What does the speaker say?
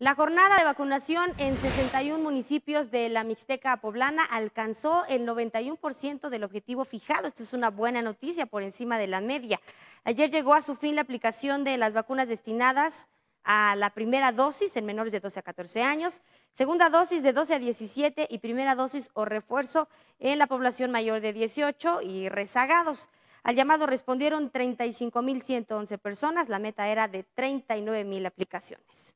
La jornada de vacunación en 61 municipios de la Mixteca Poblana alcanzó el 91% del objetivo fijado. Esta es una buena noticia por encima de la media. Ayer llegó a su fin la aplicación de las vacunas destinadas a la primera dosis en menores de 12 a 14 años, segunda dosis de 12 a 17 y primera dosis o refuerzo en la población mayor de 18 y rezagados. Al llamado respondieron 35.111 personas, la meta era de 39.000 aplicaciones.